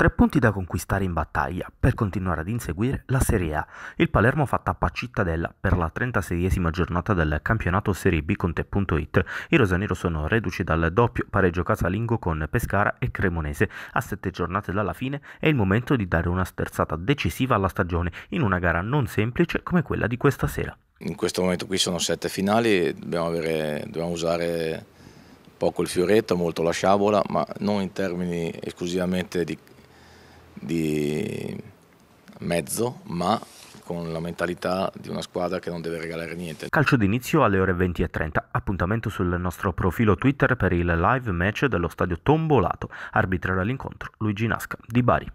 Tre punti da conquistare in battaglia per continuare ad inseguire la Serie A. Il Palermo fa tappa a Cittadella per la 36esima giornata del campionato Serie B con te.it. I rosanero sono reduci dal doppio pareggio casalingo con Pescara e Cremonese. A sette giornate dalla fine è il momento di dare una sterzata decisiva alla stagione in una gara non semplice come quella di questa sera. In questo momento qui sono sette finali, dobbiamo, avere, dobbiamo usare poco il fioretto, molto la sciabola, ma non in termini esclusivamente di di mezzo, ma con la mentalità di una squadra che non deve regalare niente. Calcio d'inizio alle ore 20.30, appuntamento sul nostro profilo Twitter per il live match dello stadio Tombolato. Arbitrerà l'incontro Luigi Nasca di Bari.